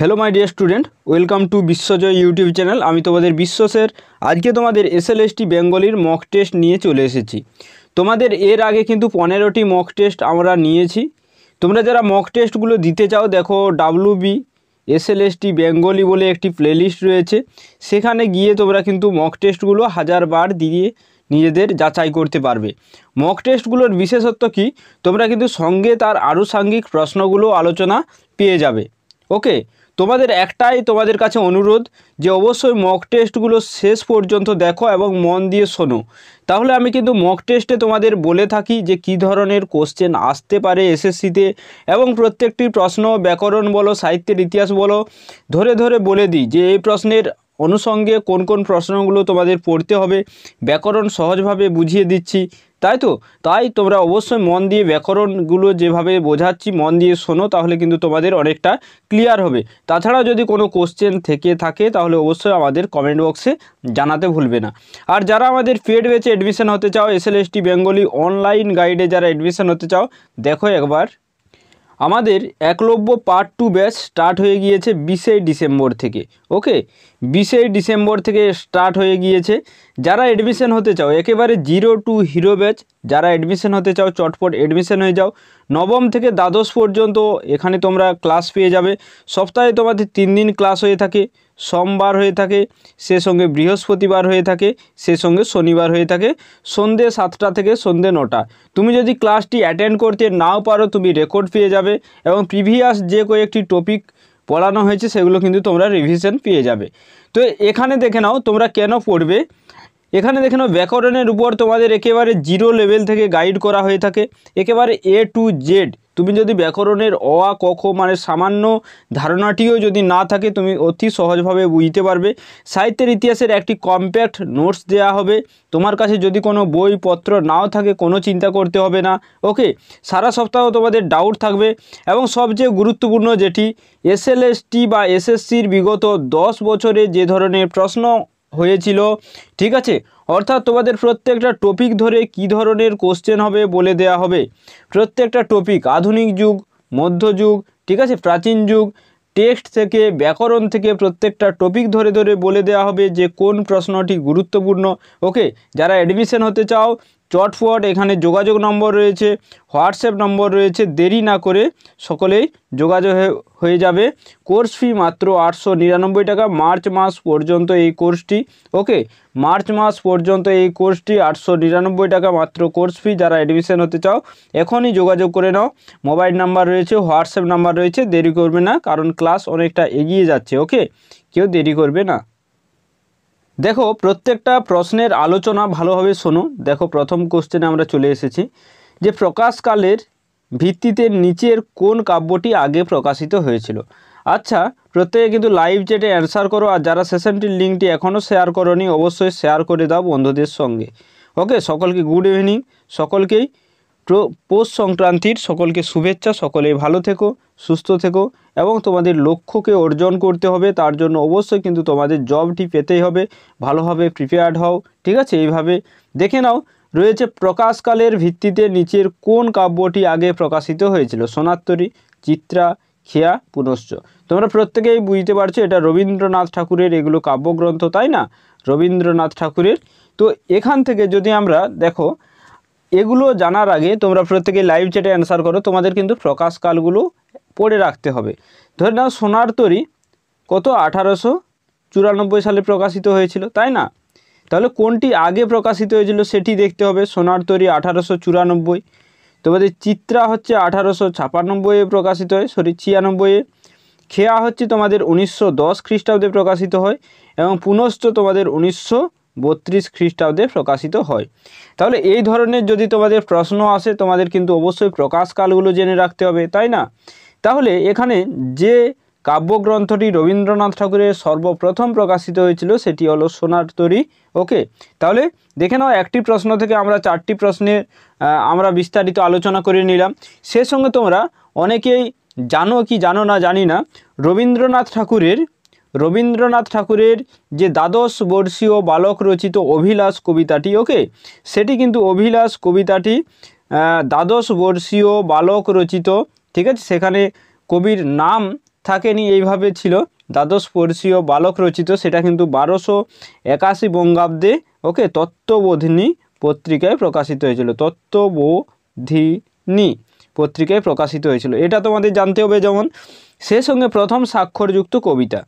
hello my dear student welcome to Biswajoy YouTube channel আমি তোমাদের বিশ্বসের আজকে তোমাদের এসএলএসটি বেঙ্গলির মক টেস্ট নিয়ে চলে এসেছি তোমাদের এর আগে কিন্তু পনেরোটি মক টেস্ট আমরা নিয়েছি তোমরা যারা মক টেস্টগুলো দিতে চাও দেখো ডাব্লু বি এসএলএসটি বেঙ্গলি বলে একটি প্লেলিস্ট রয়েছে সেখানে গিয়ে তোমরা কিন্তু মক টেস্টগুলো হাজারবার দিয়ে নিজেদের যাচাই করতে পারবে মক টেস্টগুলোর বিশেষত্ব কি তোমরা কিন্তু সঙ্গে তার আনুষাঙ্গিক প্রশ্নগুলো আলোচনা পেয়ে যাবে ওকে তোমাদের একটাই তোমাদের কাছে অনুরোধ যে অবশ্যই মক টেস্টগুলো শেষ পর্যন্ত দেখো এবং মন দিয়ে শোনো তাহলে আমি কিন্তু মক টেস্টে তোমাদের বলে থাকি যে কি ধরনের কোশ্চেন আসতে পারে এসএসসিতে এবং প্রত্যেকটি প্রশ্ন ব্যাকরণ বলো সাহিত্যের ইতিহাস বলো ধরে ধরে বলে দিই যে এই প্রশ্নের অনুষঙ্গে কোন কোন প্রশ্নগুলো তোমাদের পড়তে হবে ব্যাকরণ সহজভাবে বুঝিয়ে দিচ্ছি তাই তো তাই তোমরা অবশ্যই মন দিয়ে ব্যাকরণগুলো যেভাবে বোঝাচ্ছি মন দিয়ে শোনো তাহলে কিন্তু তোমাদের অনেকটা ক্লিয়ার হবে তাছাড়া যদি কোনো কোশ্চেন থেকে থাকে তাহলে অবশ্যই আমাদের কমেন্ট বক্সে জানাতে ভুলবে না আর যারা আমাদের পেড বেচে অ্যাডমিশন হতে চাও এস এল বেঙ্গলি অনলাইন গাইডে যারা অ্যাডমিশন হতে চাও দেখো একবার আমাদের Eklavya part two batch start হয়ে গিয়েছে বিশে ডিসেম্বর থেকে ওকে বিশে ডিসেম্বর থেকে স্টার্ট হয়ে গিয়েছে যারা অ্যাডমিশন হতে চাও একেবারে জিরো টু হিরো ব্যাচ যারা অ্যাডমিশন হতে চাও চটপট অ্যাডমিশন হয়ে যাও নবম থেকে দ্বাদশ পর্যন্ত এখানে তোমরা ক্লাস পেয়ে যাবে সপ্তাহে তোমাদের তিন দিন ক্লাস হয়ে থাকে সোমবার হয়ে থাকে সে সঙ্গে বৃহস্পতিবার হয়ে থাকে সে সঙ্গে শনিবার হয়ে থাকে সন্ধে সাতটা থেকে সন্ধে নটা তুমি যদি ক্লাসটি অ্যাটেন্ড করতে নাও পারো তুমি রেকর্ড পেয়ে যাবে এবং প্রিভিয়াস যে কয়েকটি টপিক পড়ানো হয়েছে সেগুলো কিন্তু তোমরা রিভিশন পেয়ে যাবে তো এখানে দেখে নাও তোমরা কেন পড়বে এখানে দেখে নাও ব্যাকরণের উপর তোমাদের একেবারে জিরো লেভেল থেকে গাইড করা হয়ে থাকে একেবারে এ টু জেড তুমি যদি ব্যাকরণের অ আ ক মানে সামান্য ধারণাটিও যদি না থাকে তুমি অতি সহজভাবে বুঝতে পারবে সাহিত্যের ইতিহাসের একটি কম্প্যাক্ট নোটস দেয়া হবে তোমার কাছে যদি কোনো বইপত্র নাও থাকে কোনো চিন্তা করতে হবে না ওকে সারা সপ্তাহ তোমাদের ডাউট থাকবে এবং সবচেয়ে গুরুত্বপূর্ণ যেটি এসএলএসটি বা এসএসসির বিগত দশ বছরে যে ধরনের প্রশ্ন হয়েছিল ঠিক আছে অর্থাৎ তোমাদের প্রত্যেকটা টপিক ধরে কি ধরনের কোশ্চেন হবে বলে দেয়া হবে প্রত্যেকটা টপিক আধুনিক যুগ মধ্যযুগ ঠিক আছে প্রাচীন যুগ টেক্সট থেকে ব্যাকরণ থেকে প্রত্যেকটা টপিক ধরে ধরে বলে দেওয়া হবে যে কোন প্রশ্নটি গুরুত্বপূর্ণ ওকে যারা অ্যাডমিশন হতে চাও চটফট এখানে যোগাযোগ নম্বর রয়েছে হোয়াটসঅ্যাপ নম্বর রয়েছে দেরি না করে সকলেই যোগাযোগ হয়ে যাবে কোর্স ফি মাত্র আটশো নিরানব্বই টাকা মার্চ মাস পর্যন্ত এই কোর্সটি ওকে মার্চ মাস পর্যন্ত এই কোর্সটি আটশো নিরানব্বই টাকা মাত্র কোর্স ফি যারা অ্যাডমিশন হতে চাও এখনই যোগাযোগ করে নাও মোবাইল নাম্বার রয়েছে হোয়াটসঅ্যাপ নাম্বার রয়েছে দেরি করবে না কারণ ক্লাস অনেকটা এগিয়ে যাচ্ছে ওকে কেউ দেরি করবে না দেখো প্রত্যেকটা প্রশ্নের আলোচনা ভালোভাবে শোনো দেখো প্রথম কোশ্চেনে আমরা চলে এসেছি যে প্রকাশকালের ভিত্তিতে নিচের কোন কাব্যটি আগে প্রকাশিত হয়েছিল আচ্ছা প্রত্যেকে কিন্তু লাইভ যেটা অ্যান্সার করো আর যারা সেশনটির লিঙ্কটি এখনও শেয়ার করনি অবশ্যই শেয়ার করে দাও বন্ধুদের সঙ্গে ওকে সকলকে গুড ইভিনিং সকলকেই পৌষ সংক্রান্তির সকলকে শুভেচ্ছা সকলেই ভালো থেকো সুস্থ থেকো এবং তোমাদের লক্ষ্যকে অর্জন করতে হবে তার জন্য অবশ্যই কিন্তু তোমাদের জবটি পেতেই হবে ভালোভাবে প্রিপেয়ার্ড হও ঠিক আছে এইভাবে দেখে নাও রয়েছে প্রকাশকালের ভিত্তিতে নিচের কোন কাব্যটি আগে প্রকাশিত হয়েছিল সোনাত্তরী চিত্রা খেয়া পুনশ্চ তোমরা প্রত্যেকেই বুঝতে পারছো এটা রবীন্দ্রনাথ ঠাকুরের এগুলো কাব্যগ্রন্থ তাই না রবীন্দ্রনাথ ঠাকুরের তো এখান থেকে যদি আমরা দেখো এগুলো জানার আগে তোমরা প্রত্যেকে লাইভ চ্যাটে অ্যান্সার করো তোমাদের কিন্তু প্রকাশকালগুলো পড়ে রাখতে হবে ধরে নাও সোনার তরি কত আঠারোশো চুরানব্বই সালে প্রকাশিত হয়েছিল তাই না তাহলে কোনটি আগে প্রকাশিত হয়েছিল সেটি দেখতে হবে সোনার তরি আঠারোশো চুরানব্বই তোমাদের চিত্রা হচ্ছে আঠারোশো ছাপানব্বইয়ে প্রকাশিত হয় সরি ছিয়ানব্বইয়ে খেয়া হচ্ছে তোমাদের উনিশশো দশ খ্রিস্টাব্দে প্রকাশিত হয় এবং পুনশ্চ তোমাদের উনিশশো বত্রিশ খ্রিস্টাব্দে প্রকাশিত হয় তাহলে এই ধরনের যদি তোমাদের প্রশ্ন আসে তোমাদের কিন্তু অবশ্যই প্রকাশকালগুলো জেনে রাখতে হবে তাই না তাহলে এখানে যে কাব্যগ্রন্থটি রবীন্দ্রনাথ ঠাকুরের সর্বপ্রথম প্রকাশিত হয়েছিল সেটি হলো সোনার তরী ওকে তাহলে দেখে নাও একটি প্রশ্ন থেকে আমরা চারটি প্রশ্নের আমরা বিস্তারিত আলোচনা করে নিলাম সে সঙ্গে তোমরা অনেকেই জানো কি জানো না জানি না রবীন্দ্রনাথ ঠাকুরের রবীন্দ্রনাথ ঠাকুরের যে দ্বাদশ বর্ষীয় বালক রচিত অভিলাষ কবিতাটি ওকে সেটি কিন্তু অভিলাষ কবিতাটি দ্বাদশ বর্ষীয় বালক রচিত ঠিক আছে সেখানে কবির নাম থাকেনি এইভাবে ছিল দ্বাদশ বর্ষীয় বালক রচিত সেটা কিন্তু বারোশো একাশি বঙ্গাব্দে ওকে তত্ত্ববোধিনী পত্রিকায় প্রকাশিত হয়েছিল তত্ত্ববোধিনী পত্রিকায় প্রকাশিত হয়েছিল এটা তোমাদের জানতে হবে যেমন সে সঙ্গে প্রথম স্বাক্ষরযুক্ত কবিতা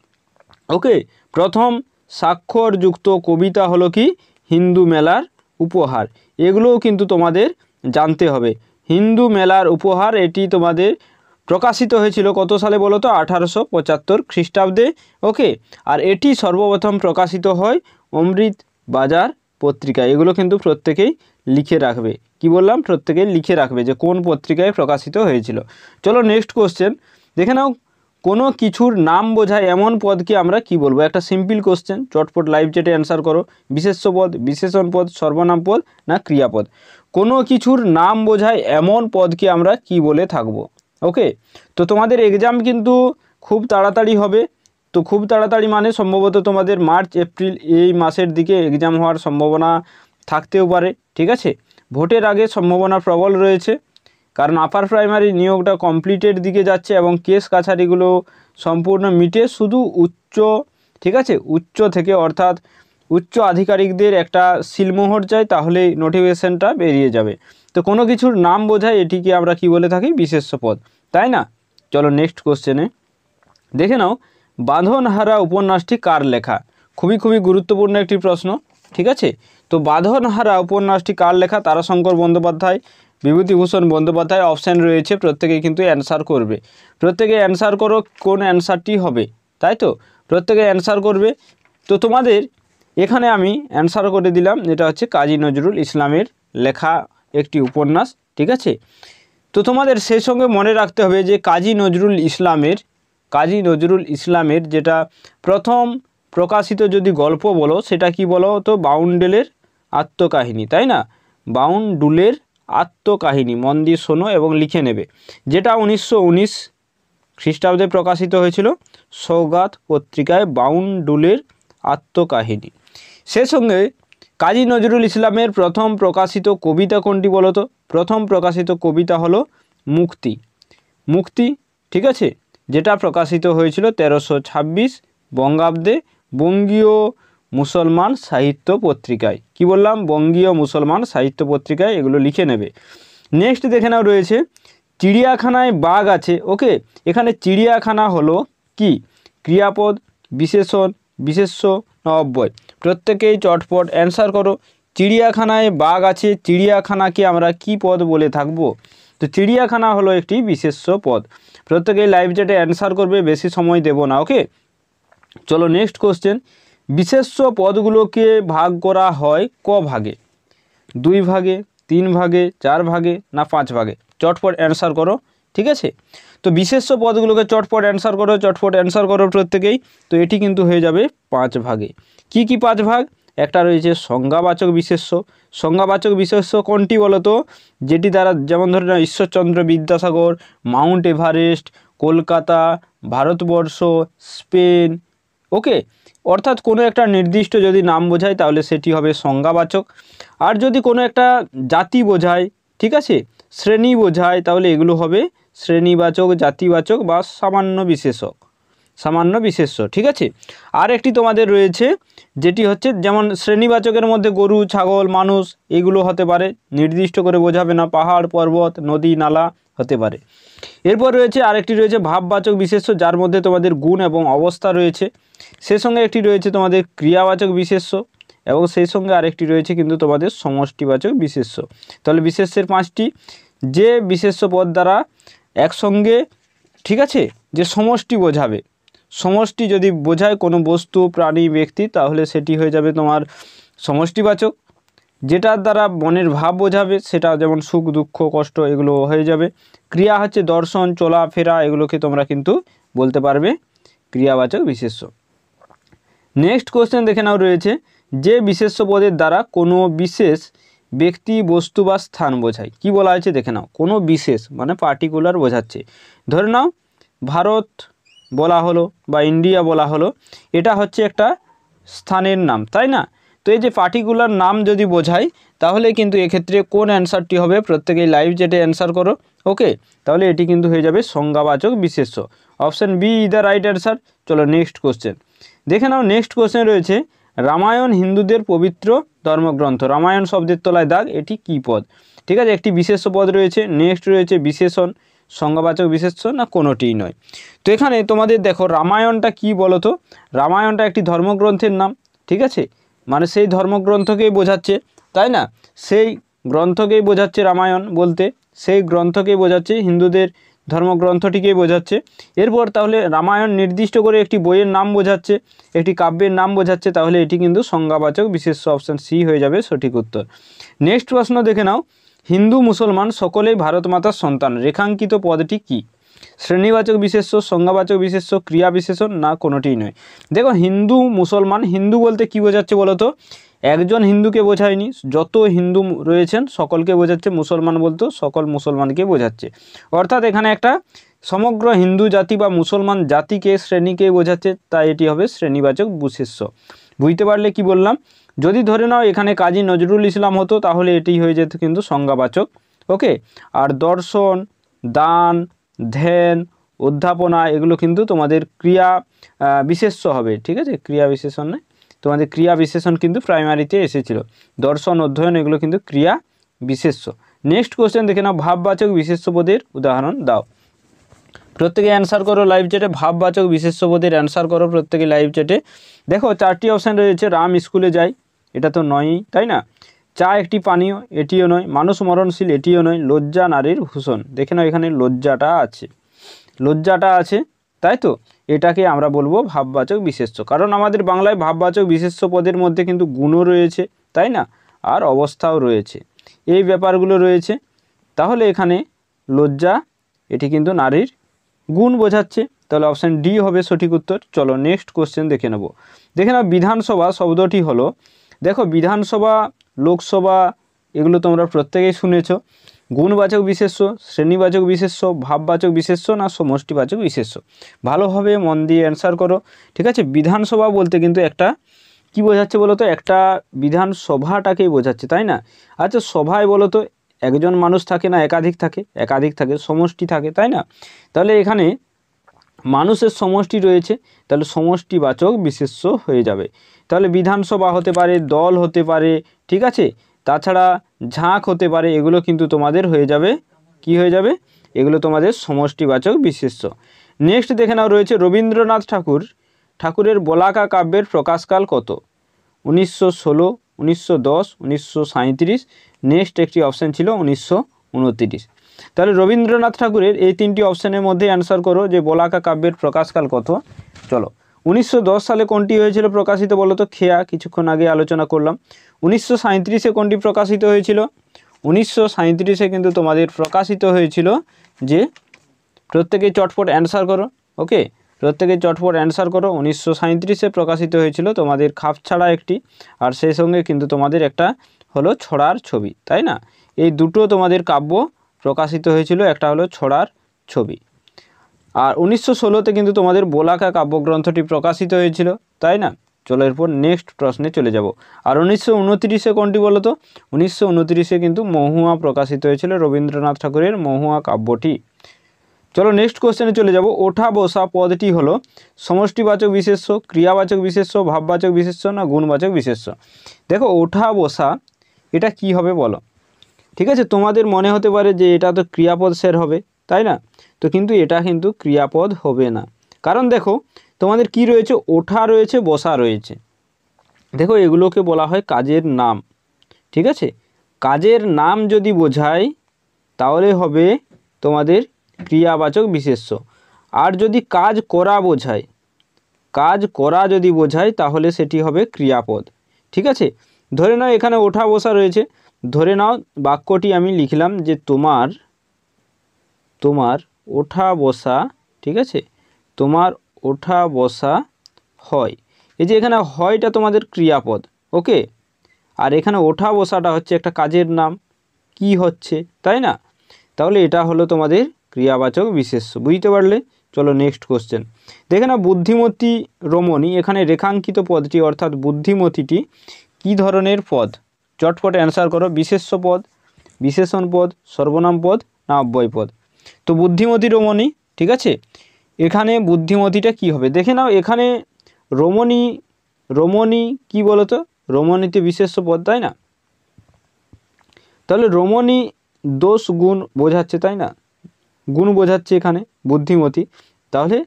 ওকে প্রথম স্বাক্ষরযুক্ত কবিতা হলো কি হিন্দু মেলার উপহার এগুলোও কিন্তু তোমাদের জানতে হবে হিন্দু মেলার উপহার এটি তোমাদের প্রকাশিত হয়েছিল কত সালে বলো তো আঠারোশো পঁচাত্তর খ্রিস্টাব্দে ওকে আর এটি সর্বপ্রথম প্রকাশিত হয় অমৃত বাজার পত্রিকা এগুলো কিন্তু প্রত্যেকেই লিখে রাখবে কি বললাম প্রত্যেকেই লিখে রাখবে যে কোন পত্রিকায় প্রকাশিত হয়েছিল চলো নেক্সট কোশ্চেন দেখে নাও কোনো কিছুর নাম বোঝায় এমন পদকে আমরা কি বলবো একটা সিম্পল কোশ্চেন চটপট লাইভ চেটে অ্যান্সার করো বিশেষ্য পদ বিশেষণ পদ সর্বনাম পদ না ক্রিয়াপদ কোনো কিছুর নাম বোঝায় এমন পদকে আমরা কি বলে থাকব ওকে তো তোমাদের এক্সাম কিন্তু খুব তাড়াতাড়ি হবে তো খুব তাড়াতাড়ি মানে সম্ভবত তোমাদের মার্চ এপ্রিল এই মাসের দিকে এক্সাম হওয়ার সম্ভাবনা থাকতেও পারে ঠিক আছে ভোটের আগে সম্ভাবনা প্রবল রয়েছে কারণ আপার প্রাইমারি নিয়োগটা কমপ্লিটের দিকে যাচ্ছে এবং কেস কাছারিগুলো সম্পূর্ণ মিটে শুধু উচ্চ ঠিক আছে উচ্চ থেকে অর্থাৎ উচ্চ আধিকারিকদের একটা সিলমোহর চাই তাহলে নোটিফিকেশানটা বেরিয়ে যাবে তো কোনো কিছুর নাম বোঝায় এটিকে আমরা কি বলে থাকি বিশেষ পদ তাই না চলো নেক্সট কোশ্চেনে দেখে নাও বাঁধনহারা উপন্যাসটি কার লেখা খুবই খুবই গুরুত্বপূর্ণ একটি প্রশ্ন ঠিক আছে তো বাঁধনহারা উপন্যাসটি কার লেখা তারাশঙ্কর বন্দ্যোপাধ্যায় বিভূতিভূষণ বন্দ্যোপাধ্যায় অপশান রয়েছে প্রত্যেকে কিন্তু অ্যান্সার করবে প্রত্যেকে অ্যান্সার করো কোন অ্যান্সারটি হবে তাই তো প্রত্যেকে অ্যান্সার করবে তো তোমাদের এখানে আমি অ্যান্সার করে দিলাম এটা হচ্ছে কাজী নজরুল ইসলামের লেখা একটি উপন্যাস ঠিক আছে তো তোমাদের সেই সঙ্গে মনে রাখতে হবে যে কাজী নজরুল ইসলামের কাজী নজরুল ইসলামের যেটা প্রথম প্রকাশিত যদি গল্প বলো সেটা কি বলো তো বাউন্ডেলের আত্মকাহিনী তাই না বাউন্ডুলের আত্মকাহিনী মন দিয়ে শোনো এবং লিখে নেবে যেটা উনিশশো উনিশ খ্রিস্টাব্দে প্রকাশিত হয়েছিল সৌগাত পত্রিকায় বাউন্ডুলের আত্মকাহিনী সে সঙ্গে কাজী নজরুল ইসলামের প্রথম প্রকাশিত কবিতা কোনটি বলতো প্রথম প্রকাশিত কবিতা হলো মুক্তি মুক্তি ঠিক আছে যেটা প্রকাশিত হয়েছিল তেরোশো ছাব্বিশ বঙ্গাব্দে বঙ্গীয় মুসলমান সাহিত্য পত্রিকায় কি বললাম বঙ্গীয় মুসলমান সাহিত্য পত্রিকায় এগুলো লিখে নেবে নেক্সট দেখে নাও রয়েছে চিড়িয়াখানায় বাঘ আছে ওকে এখানে চিড়িয়াখানা হলো কি ক্রিয়াপদ বিশেষণ বিশেষ্য নব্বয় প্রত্যেকেই চটপট অ্যান্সার করো চিড়িয়াখানায় বাঘ আছে চিড়িয়াখানাকে আমরা কি পদ বলে থাকব তো চিড়িয়াখানা হলো একটি বিশেষ পদ প্রত্যেকেই লাইভ চ্যাটে অ্যান্সার করবে বেশি সময় দেব না ওকে চলো নেক্সট কোশ্চেন বিশেষ পদগুলোকে ভাগ করা হয় ক ভাগে দুই ভাগে তিন ভাগে চার ভাগে না পাঁচ ভাগে চটপট অ্যান্সার করো ঠিক আছে তো বিশেষ পদগুলোকে চটপট অ্যান্সার করো চটপট অ্যান্সার করো প্রত্যেকেই তো এটি কিন্তু হয়ে যাবে পাঁচ ভাগে কি কি পাঁচ ভাগ একটা রয়েছে সংজ্ঞাবাচক বিশেষ্য সংজ্ঞাবাচক বিশেষ্য কোনটি বলতো যেটি দ্বারা যেমন ধরে না Ishwarchandra Vidyasagar Mount Everest Kolkata Bharatvarsha Spain okay অর্থাৎ কোনো একটা নির্দিষ্ট যদি নাম বোঝায় তাহলে সেটি হবে সংজ্ঞাবাচক আর যদি কোনো একটা জাতি বোঝায় ঠিক আছে শ্রেণী বোঝায় তাহলে এগুলো হবে শ্রেণীবাচক জাতিবাচক বা সামান্য বিশেষক সামান্য বিশেষ্য ঠিক আছে আর একটি তোমাদের রয়েছে যেটি হচ্ছে যেমন শ্রেণীবাচকের মধ্যে গরু ছাগল মানুষ এগুলো হতে পারে নির্দিষ্ট করে বোঝাবে না পাহাড় পর্বত নদী নালা হতে পারে এরপর রয়েছে আরেকটি রয়েছে ভাববাচক বিশেষ্য যার মধ্যে তোমাদের গুণ এবং অবস্থা রয়েছে সে সঙ্গে একটি রয়েছে তোমাদের ক্রিয়াবাচক বিশেষ্য এবং সেই সঙ্গে আরেকটি রয়েছে কিন্তু তোমাদের সমষ্টিবাচক বিশেষ্য তাহলে বিশেষ্যের পাঁচটি যে বিশেষ্য পদ দ্বারা একসঙ্গে ঠিক আছে যে সমষ্টি বোঝাবে সমষ্টি যদি বোঝায় কোনো বস্তু প্রাণী ব্যক্তি তাহলে সেটি হয়ে যাবে তোমার সমষ্টিবাচক যেটার দ্বারা মনের ভাব বোঝাবে সেটা যেমন সুখ দুঃখ কষ্ট এগুলো হয়ে যাবে ক্রিয়া হচ্ছে দর্শন চলাফেরা এগুলোকে তোমরা কিন্তু বলতে পারবে ক্রিয়াবাচক বিশেষ্য নেক্সট কোশ্চেন দেখে নাও রয়েছে যে বিশেষ্য পদের দ্বারা কোনো বিশেষ ব্যক্তি বস্তু বা স্থান বোঝায় কি বলা হয়েছে দেখে নাও কোনো বিশেষ মানে পার্টিকুলার বোঝাচ্ছে ধরে নাও ভারত বলা হলো বা ইন্ডিয়া বলা হলো এটা হচ্ছে একটা স্থানের নাম তাই না তো এই যে পার্টিকুলার নাম যদি বোঝাই তাহলে কিন্তু এক্ষেত্রে কোন অ্যান্সারটি হবে প্রত্যেকেই লাইভ যেটা অ্যান্সার করো ওকে তাহলে এটি কিন্তু হয়ে যাবে সংজ্ঞাবাচক বিশেষ্য অপশান বি ই দ্য রাইট অ্যান্সার চলো নেক্সট কোশ্চেন দেখে নাও নেক্সট কোশ্চেন রয়েছে রামায়ণ হিন্দুদের পবিত্র ধর্মগ্রন্থ রামায়ণ শব্দের তলায় দাগ এটি কী পদ ঠিক আছে একটি বিশেষ পদ রয়েছে নেক্সট রয়েছে বিশেষণ সংজ্ঞাবাচক বিশেষ্য না কোনোটিই নয় তো এখানে তোমাদের দেখো রামায়ণটা কি বলো তো রামায়ণটা একটি ধর্মগ্রন্থের নাম ঠিক আছে মানে সেই ধর্মগ্রন্থকেই বোঝাচ্ছে তাই না সেই গ্রন্থকেই বোঝাচ্ছে রামায়ণ বলতে সেই গ্রন্থকেই বোঝাচ্ছে হিন্দুদের ধর্মগ্রন্থটিকেই বোঝাচ্ছে এরপর তাহলে রামায়ণ নির্দিষ্ট করে একটি বইয়ের নাম বোঝাচ্ছে একটি কাব্যের নাম বোঝাচ্ছে তাহলে এটি কিন্তু সংজ্ঞাবাচক বিশেষ অপশান সি হয়ে যাবে সঠিক উত্তর নেক্সট প্রশ্ন দেখে নাও হিন্দু মুসলমান সকলেই ভারত মাতার সন্তান রেখাঙ্কিত পদটি কী শ্রেণীবাচক বিশেষ্য সংজ্ঞাবাচক বিশেষ্য ক্রিয়া বিশেষণ না কোনোটিই নয় দেখো হিন্দু মুসলমান হিন্দু বলতে কি বোঝাচ্ছে বলতো একজন হিন্দুকে বোঝায়নি যত হিন্দু রয়েছেন সকলকে বোঝাচ্ছে মুসলমান বলতো সকল মুসলমানকে বোঝাচ্ছে অর্থাৎ এখানে একটা সমগ্র হিন্দু জাতি বা মুসলমান জাতিকে শ্রেণীকে বোঝাচ্ছে তাই এটি হবে শ্রেণীবাচক বিশেষ্য বুঝতে পারলে কি বললাম যদি ধরে নাও এখানে কাজী নজরুল ইসলাম হতো তাহলে এটি হয়ে যেত কিন্তু সংজ্ঞাবাচক ওকে আর দর্শন দান ধ্যান অধ্যাপনা এগুলো কিন্তু তোমাদের ক্রিয়া বিশেষ্য হবে ঠিক আছে ক্রিয়া বিশেষণে তোমাদের ক্রিয়া বিশেষণ কিন্তু প্রাইমারিতে এসেছিল দর্শন অধ্যয়ন এগুলো কিন্তু ক্রিয়া বিশেষ্য নেক্সট কোশ্চেন দেখে নাও ভাববাচক বিশেষ্যপদের উদাহরণ দাও প্রত্যেকে অ্যান্সার করো লাইভ চ্যাটে ভাববাচক বিশেষ্যপদের অ্যান্সার করো প্রত্যেকে লাইভ চ্যাটে দেখো চারটি অপশান রয়েছে রাম স্কুলে যায় এটা তো নয়ই তাই না চা একটি পানীয় এটিও নয় মানুষ মরণশীল এটিও নয় লজ্জা নারীর ভূষণ দেখে নাও এখানে লজ্জাটা আছে লজ্জাটা আছে তাই তো এটাকে আমরা বলবো ভাববাচক বিশেষ্য কারণ আমাদের বাংলায় ভাববাচক বিশেষ্য পদের মধ্যে কিন্তু গুণও রয়েছে তাই না আর অবস্থাও রয়েছে এই ব্যাপারগুলো রয়েছে তাহলে এখানে লজ্জা এটি কিন্তু নারীর গুণ বোঝাচ্ছে তাহলে অপশান ডি হবে সঠিক উত্তর চলো নেক্সট কোশ্চেন দেখে নেব দেখে নাও বিধানসভা শব্দটি হলো দেখো বিধানসভা লোকসভা এগুলো তোমরা প্রত্যেকেই শুনেছ গুণবাচক বিশেষ্য শ্রেণীবাচক বিশেষ্য ভাববাচক বিশেষ্য না সমষ্টিবাচক বিশেষ্য ভালোভাবে মন দিয়ে অ্যান্সার করো ঠিক আছে বিধানসভা বলতে কিন্তু একটা কি বোঝাচ্ছে বলো তো একটা বিধানসভাটাকেই বোঝাচ্ছে তাই না আচ্ছা সভায় বলো তো একজন মানুষ থাকে না একাধিক থাকে একাধিক থাকে সমষ্টি থাকে তাই না তাহলে এখানে মানুষের সমষ্টি রয়েছে তাহলে সমষ্টিবাচক বিশেষ্য হয়ে যাবে তাহলে বিধানসভা হতে পারে দল হতে পারে ঠিক আছে তাছাড়া ঝাঁক হতে পারে এগুলো কিন্তু তোমাদের হয়ে যাবে কি হয়ে যাবে এগুলো তোমাদের সমষ্টিবাচক বিশেষ্য নেক্সট দেখে নাও রয়েছে রবীন্দ্রনাথ ঠাকুর ঠাকুরের বলাকা কাব্যের প্রকাশকাল কত উনিশশো ষোলো উনিশশো দশ উনিশশো সাঁত্রিশ নেক্সট একটি অপশান ছিল উনিশশো উনত্রিশ তাহলে রবীন্দ্রনাথ ঠাকুরের এই তিনটি অপশানের মধ্যে অ্যান্সার করো যে বলাকা কাব্যের প্রকাশকাল কত চলো উনিশশো সালে কোনটি হয়েছিল প্রকাশিত বলতো খেয়া কিছুক্ষণ আগে আলোচনা করলাম উনিশশো সাঁত্রিশে কোনটি প্রকাশিত হয়েছিল উনিশশো সাঁত্রিশে কিন্তু তোমাদের প্রকাশিত হয়েছিল যে প্রত্যেকে চটপট অ্যান্সার করো ওকে প্রত্যেকে চটপট অ্যান্সার করো উনিশশো সাঁত্রিশে প্রকাশিত হয়েছিল তোমাদের খাপ ছাড়া একটি আর সেই সঙ্গে কিন্তু তোমাদের একটা হলো ছড়ার ছবি তাই না এই দুটো তোমাদের কাব্য প্রকাশিত হয়েছিল একটা হলো ছড়ার ছবি আর উনিশশো ষোলোতে কিন্তু তোমাদের বোলাকা কাব্যগ্রন্থটি প্রকাশিত হয়েছিল তাই না চলো এরপর নেক্সট প্রশ্নে চলে যাব আর উনিশশো উনত্রিশে কোনটি বলো তো উনিশশো উনত্রিশে কিন্তু মহুয়া প্রকাশিত হয়েছিল রবীন্দ্রনাথ ঠাকুরের মহুয়া কাব্যটি চলো নেক্সট কোশ্চেনে চলে যাব ওঠা বসা পদটি হলো সমষ্টিবাচক বিশেষ্য ক্রিয়াবাচক বিশেষ্য ভাববাচক বিশেষ্য না গুণবাচক বিশেষ্য দেখো ওঠা বসা এটা কি হবে বলো ঠিক আছে তোমাদের মনে হতে পারে যে এটা তো ক্রিয়াপদ স্যার হবে তাই না তো কিন্তু এটা কিন্তু ক্রিয়াপদ হবে না কারণ দেখো তোমাদের কি রয়েছে ওঠা রয়েছে বসা রয়েছে দেখো এগুলোকে বলা হয় কাজের নাম ঠিক আছে কাজের নাম যদি বোঝায় তাহলে হবে তোমাদের ক্রিয়াবাচক বিশেষ্য আর যদি কাজ করা বোঝায় কাজ করা যদি বোঝায় তাহলে সেটি হবে ক্রিয়াপদ ঠিক আছে ধরে নাও এখানে ওঠা বসা রয়েছে ধরে নাও বাক্যটি আমি লিখলাম যে তোমার তোমার ওঠা বসা ঠিক আছে তোমার ওঠা বসা হয় এই যে এখানে হয়টা তোমাদের ক্রিয়াপদ ওকে আর এখানে ওঠা বসাটা হচ্ছে একটা কাজের নাম কি হচ্ছে তাই না তাহলে এটা হলো তোমাদের ক্রিয়াবাচক বিশেষ্য বুঝতে পারলে চলো নেক্সট কোশ্চেন দেখে না বুদ্ধিমতী রমণী এখানে রেখাঙ্কিত পদটি অর্থাৎ বুদ্ধিমতীটি কি ধরনের পদ চটপট অ্যান্সার করো বিশেষ্য পদ বিশেষণ পদ সর্বনাম পদ না অব্যয় পদ তো বুদ্ধিমতী রমণী ঠিক আছে এখানে বুদ্ধিমতীটা কি হবে দেখে নাও এখানে রমণী রমণী কি বলতো রমণীতে বিশেষ্য পদ তাই না তাহলে রমণী দোষ গুণ বোঝাচ্ছে তাই না গুণ বোঝাচ্ছে এখানে বুদ্ধিমতী তাহলে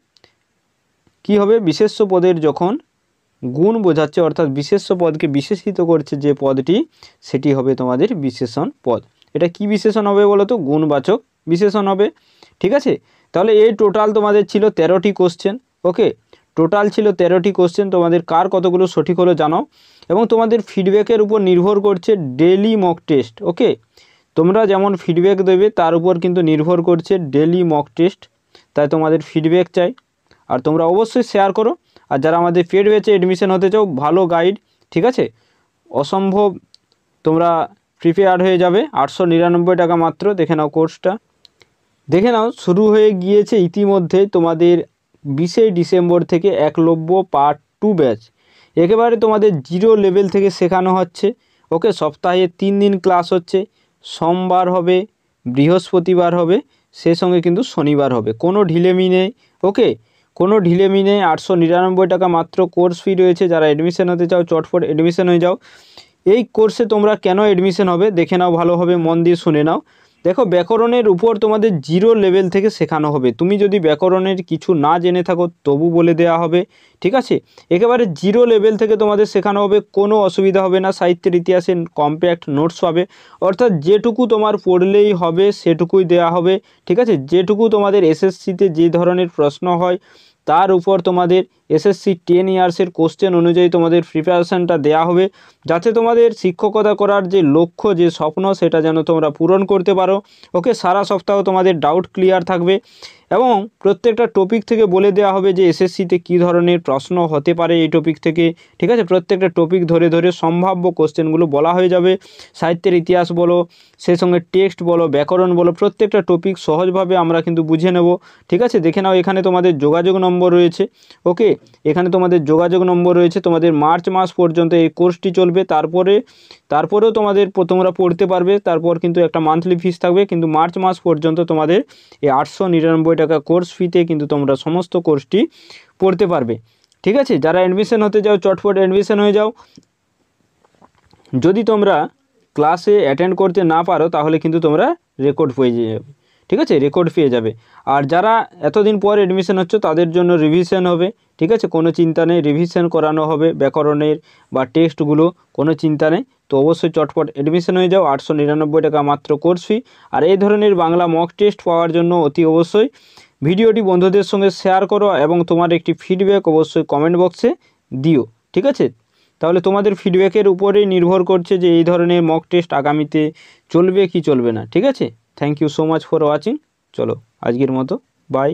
কি হবে বিশেষ্য পদের যখন গুণ বোঝাচ্ছে অর্থাৎ বিশেষ পদকে বিশেষিত করছে যে পদটি সেটি হবে তোমাদের বিশেষণ পদ এটা কি বিশেষণ হবে বলো তো গুণবাচক বিশেষণ হবে ঠিক আছে তাহলে এই টোটাল তোমাদের ছিল তেরোটি কোশ্চেন ওকে টোটাল ছিল তেরোটি কোশ্চেন তোমাদের কার কতগুলো সঠিক হলো জানাও এবং তোমাদের ফিডব্যাকের উপর নির্ভর করছে ডেলি মক টেস্ট ওকে তোমরা যেমন ফিডব্যাক দেবে তার উপর কিন্তু নির্ভর করছে ডেলি মক টেস্ট তাই তোমাদের ফিডব্যাক চাই আর তোমরা অবশ্যই শেয়ার করো আর যারা আমাদের পেড হয়েছে অ্যাডমিশন হতে চাও ভালো গাইড ঠিক আছে অসম্ভব তোমরা প্রিপেয়ার হয়ে যাবে আটশো নিরানব্বই টাকা মাত্র দেখে নাও কোর্সটা দেখে নাও শুরু হয়ে গিয়েছে ইতিমধ্যে তোমাদের বিশে ডিসেম্বর থেকে একলব্য পার্ট টু ব্যাচ একেবারে তোমাদের জিরো লেভেল থেকে শেখানো হচ্ছে ওকে সপ্তাহে তিন দিন ক্লাস হচ্ছে সোমবার হবে বৃহস্পতিবার হবে সে সঙ্গে কিন্তু শনিবার হবে কোনো ঢিলেমি নেই ওকে কোনো ঢিলেমি নেই আটশো নিরানব্বই টাকা মাত্র কোর্স ফি রয়েছে যারা অ্যাডমিশন হতে চাও চটফট অ্যাডমিশন হয়ে যাও এই কোর্সে তোমরা কেন অ্যাডমিশন হবে দেখে নাও ভালোভাবে মন দিয়ে শুনে নাও দেখো ব্যাকরণের উপর তোমাদের জিরো লেভেল থেকে শেখানো হবে তুমি যদি ব্যাকরণের কিছু না জেনে থাকো তবু বলে দেয়া হবে ঠিক আছে একেবারে জিরো লেভেল থেকে তোমাদের শেখানো হবে কোনো অসুবিধা হবে না সাহিত্যের ইতিহাসে কম্প্যাক্ট নোটস পাবে অর্থাৎ যেটুকু তোমার পড়লেই হবে সেটুকুই দেয়া হবে ঠিক আছে যেটুকু তোমাদের এসএসসিতে যে ধরনের প্রশ্ন হয় তার উপর তোমাদের এসএসসি টেন ইয়ার্সের কোশ্চেন অনুযায়ী তোমাদের প্রিপারেশানটা দেয়া হবে যাতে তোমাদের শিক্ষকতা করার যে লক্ষ্য যে স্বপ্ন সেটা যেন তোমরা পূরণ করতে পারো ওকে সারা সপ্তাহ তোমাদের ডাউট ক্লিয়ার থাকবে এবং প্রত্যেকটা টপিক থেকে বলে দেওয়া হবে যে এসএসসিতে কি ধরনের প্রশ্ন হতে পারে এই টপিক থেকে ঠিক আছে প্রত্যেকটা টপিক ধরে ধরে সম্ভাব্য কোশ্চেনগুলো বলা হয়ে যাবে সাহিত্যের ইতিহাস বলো সেই সঙ্গে টেক্সট বলো ব্যাকরণ বলো প্রত্যেকটা টপিক সহজভাবে আমরা কিন্তু বুঝে নেব ঠিক আছে দেখে নাও এখানে তোমাদের যোগাযোগ নম্বর রয়েছে ওকে এখানে তোমাদের যোগাযোগ নম্বর রয়েছে তোমাদের মার্চ মাস পর্যন্ত এই কোর্সটি চলবে তারপরে তারপরেও তোমাদের তোমরা পড়তে পারবে তারপর কিন্তু একটা মান্থলি ফিস থাকবে কিন্তু মার্চ মাস পর্যন্ত তোমাদের এই আটশো নিরানব্বই টাকা কোর্স ফিতে কিন্তু তোমরা সমস্ত কোর্সটি পড়তে পারবে ঠিক আছে যারা অ্যাডমিশন হতে যাও চটপট অ্যাডমিশন হয়ে যাও যদি তোমরা ক্লাসে অ্যাটেন্ড করতে না পারো তাহলে কিন্তু তোমরা রেকর্ড পেয়ে যাবে ঠিক আছে রেকর্ড পেয়ে যাবে আর যারা এতদিন পর অ্যাডমিশন হচ্ছে তাদের জন্য রিভিশন হবে ঠিক আছে কোনো চিন্তা নেই রিভিশন করানো হবে ব্যাকরণের বা টেস্টগুলো কোনো চিন্তা নেই তো অবশ্যই চটপট অ্যাডমিশন হয়ে যাও আটশো নিরানব্বই টাকা মাত্র কোর্স ফি আর এই ধরনের বাংলা মক টেস্ট পাওয়ার জন্য অতি অবশ্যই ভিডিওটি বন্ধুদের সঙ্গে শেয়ার করো এবং তোমার একটি ফিডব্যাক অবশ্যই কমেন্ট বক্সে দিও ঠিক আছে তাহলে তোমাদের ফিডব্যাকের উপরেই নির্ভর করছে যে এই ধরনের মক টেস্ট আগামীতে চলবে কি চলবে না ঠিক আছে thank you so much for watching চলো আজকের মতো বাই